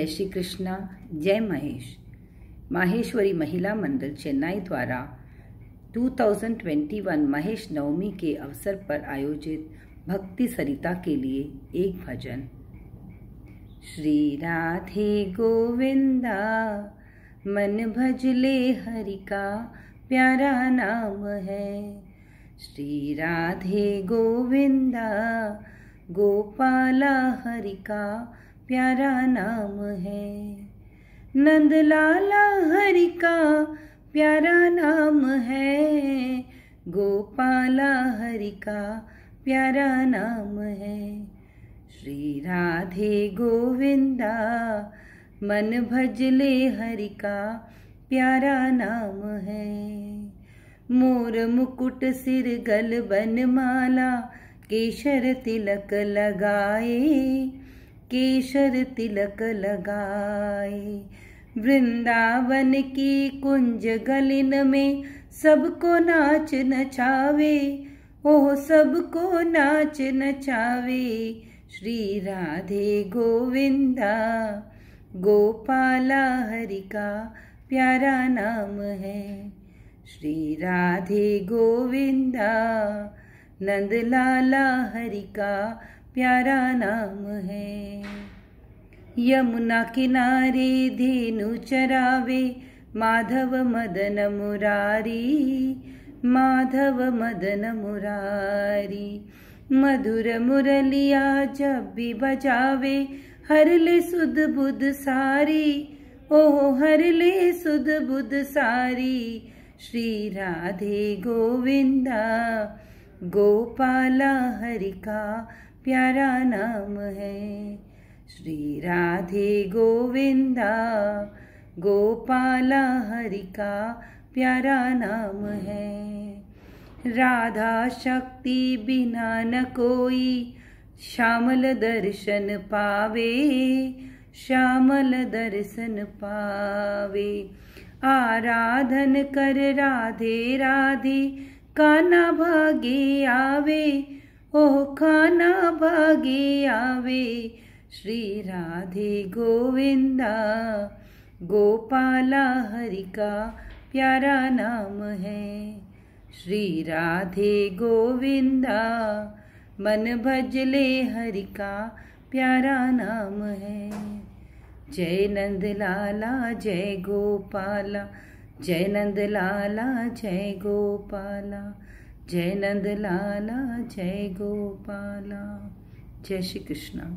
जय श्री कृष्णा जय महेश माहेश्वरी महिला मंडल चेन्नई द्वारा 2021 महेश नवमी के अवसर पर आयोजित भक्ति सरिता के लिए एक भजन श्री राधे गोविंदा मन भजले हरि का प्यारा नाम है श्री राधे गोविंदा गोपाला हरि का प्यारा नाम है लाला हरि का प्यारा नाम है गोपाला हरि का प्यारा नाम है श्री राधे गोविंदा मन भजले हरि का प्यारा नाम है मोर मुकुट सिर गल बन माला केशर तिलक लगाए केशर तिलक लगाए वृंदावन की कुंज गलिन में सबको नाच नचावे ओ सबको नाच नचावे श्री राधे गोविंदा गोपाला हरि का प्यारा नाम है श्री राधे गोविंदा नंदलाला हरि का प्यारा नाम है यमुना किनारे धेनु चरावे माधव मदन मुरारी माधव मदन मुरारी मधुर मुरलिया जब भी बजावे हर ले सुध बुध सारी ओ हर ले सुध बुध सारी श्री राधे गोविंदा गोपाला हरिका प्यारा नाम है श्री राधे गोविंदा गोपाला हरि का प्यारा नाम है राधा शक्ति बिना न कोई श्यामल दर्शन पावे श्यामल दर्शन पावे आराधन कर राधे राधे काना भागे आवे ओ खाना भागी आवे श्री राधे गोविंदा गोपाला हरि का प्यारा नाम है श्री राधे गोविंदा मन भजले हरि का प्यारा नाम है जय नंद लाला जय गोपाला जय नंद लाला जय गोपाला जय नंद लाला जय गोपाला जय श्री कृष्णा